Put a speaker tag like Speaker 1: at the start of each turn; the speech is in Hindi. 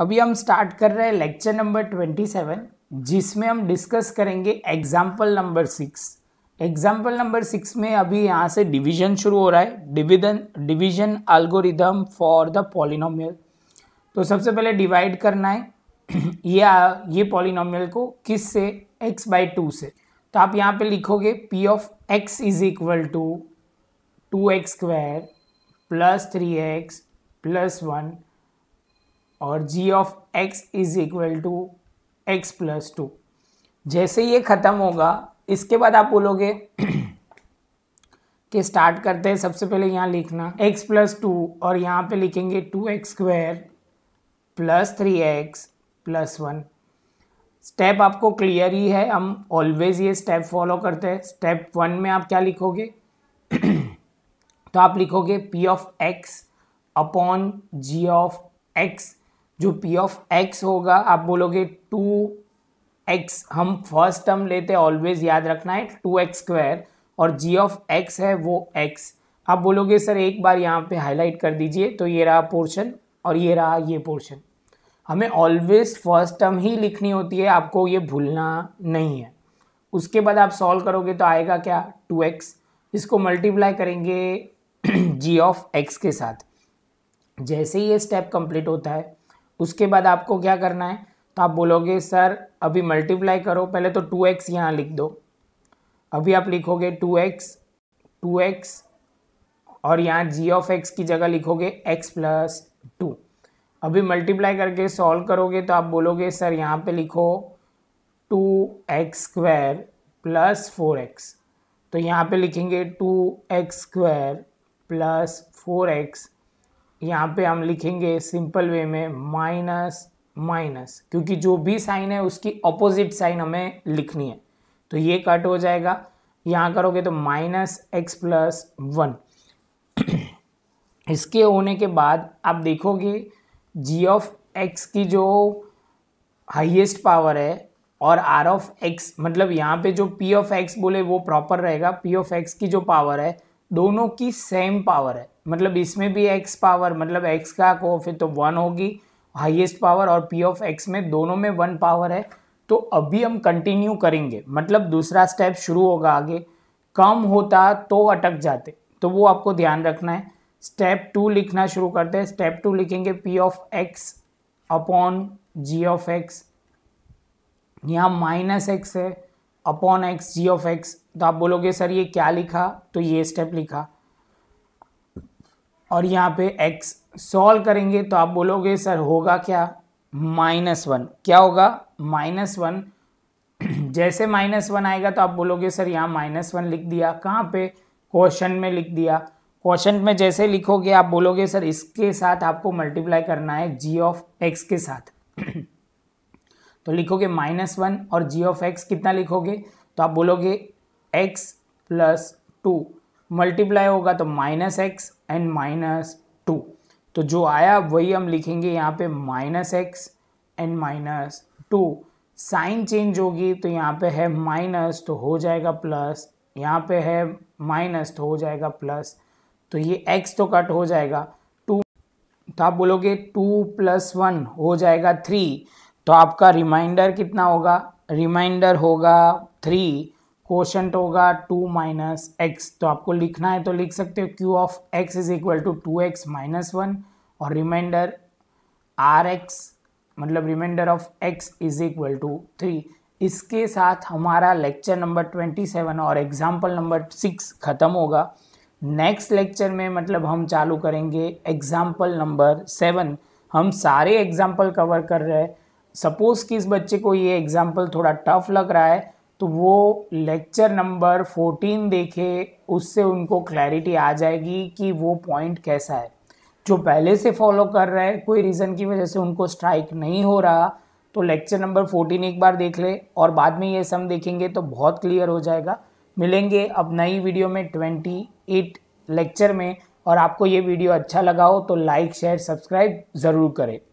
Speaker 1: अभी हम स्टार्ट कर रहे हैं लेक्चर नंबर ट्वेंटी सेवन जिसमें हम डिस्कस करेंगे example number six example number six में अभी यहाँ से डिवीजन शुरू हो रहा है division division algorithm for the polynomial तो सबसे पहले डिवाइड करना है या ये पॉलिनोमियल को किस से एक्स बाई टू से तो आप यहाँ पे लिखोगे p of x is equal to two x square plus three x plus one और g of x is equal to x plus two जैसे ये ख़त्म होगा इसके बाद आप बोलोगे कि स्टार्ट करते हैं सबसे पहले यहाँ लिखना x प्लस टू और यहाँ पे लिखेंगे two x square plus three x plus one step आपको क्लियर ही है हम ऑलवेज ये स्टेप फॉलो करते हैं स्टेप वन में आप क्या लिखोगे तो आप लिखोगे p of x upon g of x जो पी ऑफ एक्स होगा आप बोलोगे टू एक्स हम फर्स्ट टर्म लेते हैं ऑलवेज याद रखना है टू एक्स स्क्वायर और जी ऑफ एक्स है वो एक्स आप बोलोगे सर एक बार यहाँ पे हाईलाइट कर दीजिए तो ये रहा पोर्शन और ये रहा ये पोर्शन हमें ऑलवेज फर्स्ट टर्म ही लिखनी होती है आपको ये भूलना नहीं है उसके बाद आप सॉल्व करोगे तो आएगा क्या टू एक्स इसको मल्टीप्लाई करेंगे जी ऑफ एक्स के साथ जैसे ही ये स्टेप कंप्लीट होता है उसके बाद आपको क्या करना है तो आप बोलोगे सर अभी मल्टीप्लाई करो पहले तो टू एक्स यहाँ लिख दो अभी आप लिखोगे टू एक्स टू एक्स और यहाँ जी ऑफ एक्स की जगह लिखोगे एक्स प्लस टू अभी मल्टीप्लाई करके सॉल्व करोगे तो आप बोलोगे सर यहाँ पे लिखो two x square plus four x तो यहाँ पे लिखेंगे two x square plus four x यहाँ पे हम लिखेंगे सिंपल वे में माइनस माइनस क्योंकि जो भी साइन है उसकी अपोजिट साइन हमें लिखनी है तो ये कट हो जाएगा यहाँ करोगे तो माइनस एक्स प्लस वन इसके होने के बाद आप देखोगे जी ऑफ एक्स की जो हाईएस्ट पावर है और आर ऑफ एक्स मतलब यहाँ पे जो पी ऑफ एक्स बोले वो प्रॉपर रहेगा पी ऑफ एक्स की जो पावर है दोनों की सेम पावर है मतलब इसमें भी एक्स पावर मतलब एक्स का को फिर तो वन होगी हाईएस्ट पावर और पी ऑफ एक्स में दोनों में वन पावर है तो अभी हम कंटिन्यू करेंगे मतलब दूसरा स्टेप शुरू होगा आगे कम होता तो अटक जाते तो वो आपको ध्यान रखना है स्टेप टू लिखना शुरू करते हैं स्टेप टू लिखेंगे p of x upon g of x यहाँ माइनस एक्स है upon x g of x तो आप बोलोगे सर ये क्या लिखा तो ये स्टेप लिखा और यहाँ पे एक्स सॉल्व करेंगे तो आप बोलोगे सर होगा क्या माइनस वन क्या होगा माइनस वन जैसे माइनस वन आएगा तो आप बोलोगे सर यहाँ माइनस वन लिख दिया कहाँ पे क्वेश्चन में लिख दिया क्वेश्चन में जैसे लिखोगे आप बोलोगे सर इसके साथ आपको मल्टीप्लाई करना है जी ऑफ एक्स के साथ तो लिखोगे माइनस वन और जी ऑफ एक्स कितना लिखोगे तो आप बोलोगे एक्स प्लस टू मल्टीप्लाई होगा तो minus x and minus two तो जो आया वही हम लिखेंगे यहाँ पे minus x and minus two sign change होगी तो यहाँ पे है माइनस तो हो जाएगा प्लस यहाँ पे है माइनस तो हो जाएगा प्लस तो ये एक्स तो कट हो जाएगा टू तो आप बोलोगे टू प्लस वन हो जाएगा थ्री तो आपका रिमाइंडर कितना होगा रिमाइंडर होगा थ्री क्वेश्चन होगा टू माइनस एक्स तो आपको लिखना है तो लिख सकते हो q of x is equal to two x minus one और रिमाइंडर आर एक्स मतलब remainder of x is equal to three इसके साथ हमारा लेक्चर नंबर ट्वेंटी सेवन और एग्जाम्पल नंबर सिक्स ख़त्म होगा नेक्स्ट लेक्चर में मतलब हम चालू करेंगे एग्जाम्पल नंबर सेवन हम सारे एग्जाम्पल कवर कर रहे हैं सपोज़ कि इस बच्चे को ये एग्ज़ाम्पल थोड़ा टफ लग रहा है तो वो लेक्चर नंबर फोर्टीन देखे उससे उनको क्लैरिटी आ जाएगी कि वो पॉइंट कैसा है जो पहले से फॉलो कर रहा है कोई रीज़न की वजह से उनको स्ट्राइक नहीं हो रहा तो लेक्चर नंबर फोर्टीन एक बार देख ले और बाद में ये सम देखेंगे तो बहुत क्लियर हो जाएगा मिलेंगे अब नई वीडियो में ट्वेंटी एट लेक्चर में और आपको ये वीडियो अच्छा लगा हो तो लाइक शेयर सब्सक्राइब ज़रूर करें